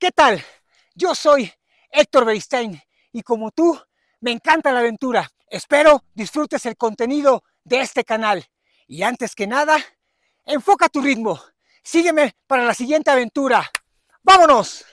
¿Qué tal? Yo soy Héctor Beristain y como tú, me encanta la aventura. Espero disfrutes el contenido de este canal. Y antes que nada, enfoca tu ritmo. Sígueme para la siguiente aventura. ¡Vámonos!